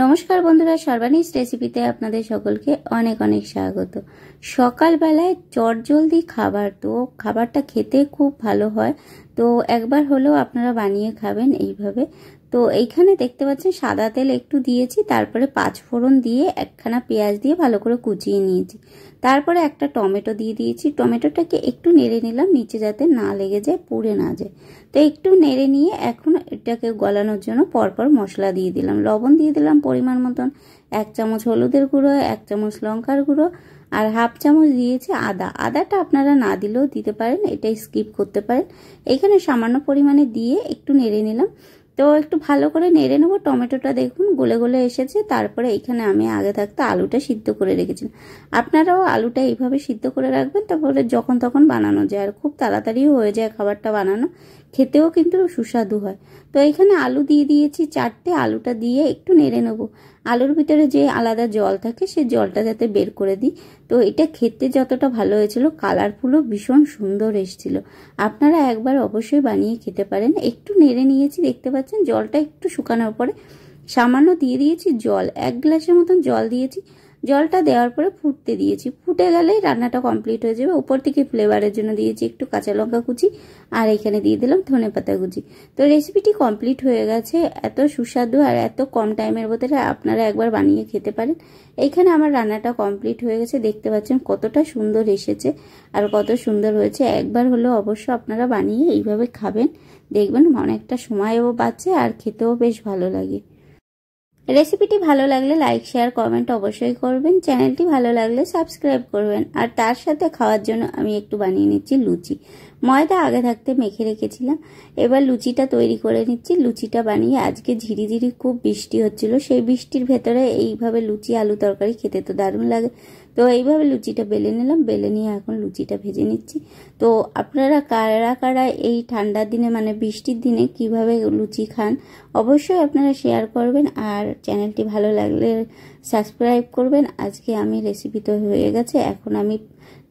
নমস্কার বন্ধুরা সর্বানিস রেসিপিতে আপনাদের সকলকে অনেক অনেক স্বাগত সকালবেলায় চটজলদি খাবার তো খাবারটা খেতে খুব ভালো হয় তো একবার হলেও আপনারা বানিয়ে খাবেন এইভাবে তো এইখানে দেখতে পাচ্ছেন সাদা তেল একটু দিয়েছি তারপরে পাঁচ ফোড়ন দিয়ে একখানা পেঁয়াজ দিয়ে ভালো করে কুচিয়ে নিয়েছি তারপরে একটা টমেটো দিয়ে দিয়েছি টমেটোটাকে একটু নেড়ে নিলাম নিচে যাতে না লেগে যায় পুড়ে না যায় তো একটু নেড়ে নিয়ে এখন এটাকে গলানোর জন্য পরপর মশলা দিয়ে দিলাম লবণ দিয়ে দিলাম পরিমাণ মতন এক চামচ হলুদের গুঁড়ো এক চামচ লঙ্কার গুঁড়ো আর হাফ চামচ দিয়েছি আদা আদাটা আপনারা না দিলেও দিতে পারেন এটা স্কিপ করতে পারেন এখানে সামান্য পরিমাণে দিয়ে একটু নেড়ে নিলাম তো একটু ভালো করে নেড়ে নেবো টমেটোটা দেখুন গলে গলে এসেছে তারপরে এখানে আমি আগে থাকতে আলুটা সিদ্ধ করে রেখেছিলাম আপনারাও আলুটা এইভাবে সিদ্ধ করে রাখবেন তারপরে যখন তখন বানানো যায় আর খুব তাড়াতাড়ি হয়ে যায় খাবারটা বানানো খেতেও কিন্তু সুস্বাদু হয় তো এখানে আলু দিয়ে দিয়েছি চারটে আলুটা দিয়ে একটু নেড়ে নেব আলুর ভিতরে যে আলাদা জল থাকে সে জলটা যাতে বের করে দিই তো এটা খেতে যতটা ভালো হয়েছিল কালারফুলও ভীষণ সুন্দর এসছিল আপনারা একবার অবশ্যই বানিয়ে খেতে পারেন একটু নেড়ে নিয়েছি দেখতে পাচ্ছেন জলটা একটু শুকানোর পরে সামান্য দিয়ে দিয়েছি জল এক গ্লাসের মতন জল দিয়েছি জলটা দেওয়ার পরে ফুটতে দিয়েছি ফুটে গেলেই রান্নাটা কমপ্লিট হয়ে যাবে উপর থেকে ফ্লেভারের জন্য দিয়েছি একটু কাঁচা লঙ্কা কুচি আর এখানে দিয়ে দিলাম ধনে পাতা কুচি তো রেসিপিটি কমপ্লিট হয়ে গেছে এত সুস্বাদু আর এত কম টাইমের ভেতরে আপনারা একবার বানিয়ে খেতে পারেন এখানে আমার রান্নাটা কমপ্লিট হয়ে গেছে দেখতে পাচ্ছেন কতটা সুন্দর এসেছে আর কত সুন্দর হয়েছে একবার হলেও অবশ্য আপনারা বানিয়ে এইভাবে খাবেন দেখবেন অনেকটা সময়ও বাঁচে আর খেতেও বেশ ভালো লাগে রেসিপিটি ভালো লাগলে লাইক শেয়ার কমেন্ট অবশ্যই করবেন চ্যানেলটি ভালো লাগলে সাবস্ক্রাইব করবেন আর তার সাথে খাওয়ার জন্য আমি একটু বানিয়ে নিচ্ছি লুচি ময়দা আগে থাকতে মেখে রেখেছিলাম এবার লুচিটা তৈরি করে নিচ্ছি লুচিটা বানিয়ে আজকে ঝিরি ঝিরি খুব বৃষ্টি হচ্ছিল সেই বৃষ্টির ভেতরে এইভাবে লুচি আলু তরকারি খেতে তো দারুণ লাগে তো এইভাবে লুচিটা বেলে নিলাম বেলে নিয়ে এখন লুচিটা ভেজে নিচ্ছি তো আপনারা কারা কারা এই ঠান্ডার দিনে মানে বৃষ্টির দিনে কিভাবে লুচি খান অবশ্যই আপনারা শেয়ার করবেন আর চ্যানেলটি ভালো লাগলে সাবস্ক্রাইব করবেন আজকে আমি রেসিপি তো হয়ে গেছে এখন আমি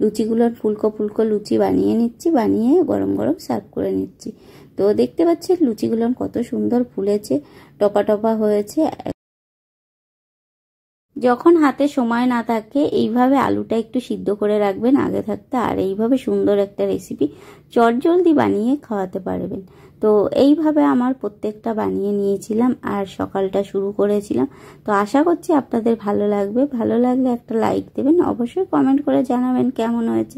লুচিগুলোর ফুলকো ফুলকো লুচি বানিয়ে নিচ্ছি বানিয়ে গরম গরম সার্ভ করে নিচ্ছি তো দেখতে পাচ্ছেন লুচিগুলো কত সুন্দর ফুলেছে টপা টপা হয়েছে যখন হাতে সময় না থাকে এইভাবে আলুটা একটু সিদ্ধ করে রাখবেন আগে থাকতে আর এইভাবে সুন্দর একটা রেসিপি চটজলদি বানিয়ে খাওয়াতে পারবেন তো এইভাবে আমার প্রত্যেকটা বানিয়ে নিয়েছিলাম আর সকালটা শুরু করেছিলাম তো আশা করছি আপনাদের ভালো লাগবে ভালো লাগলে একটা লাইক দেবেন অবশ্যই কমেন্ট করে জানাবেন কেমন হয়েছে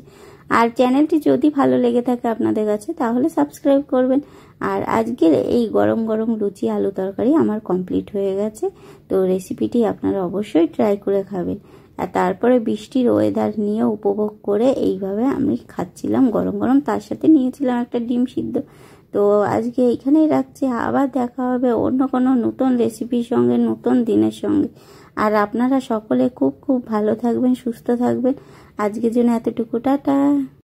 আর চ্যানেলটি যদি ভালো লেগে থাকে আপনাদের কাছে তাহলে সাবস্ক্রাইব করবেন আর আজকের এই গরম গরম লুচি আলু তরকারি আমার কমপ্লিট হয়ে গেছে তো রেসিপিটি আপনারা অবশ্যই ট্রাই করে খাবেন আর তারপরে বৃষ্টির ওয়েদার নিয়ে উপভোগ করে এইভাবে আমি খাচ্ছিলাম গরম গরম তার সাথে নিয়েছিলাম একটা ডিম সিদ্ধ তো আজকে এখানেই রাখছি আবার দেখা হবে অন্য কোনো নতুন রেসিপির সঙ্গে নতুন দিনের সঙ্গে আর আপনারা সকলে খুব খুব ভালো থাকবেন সুস্থ থাকবেন আজকের জন্য এতটুকু টাটা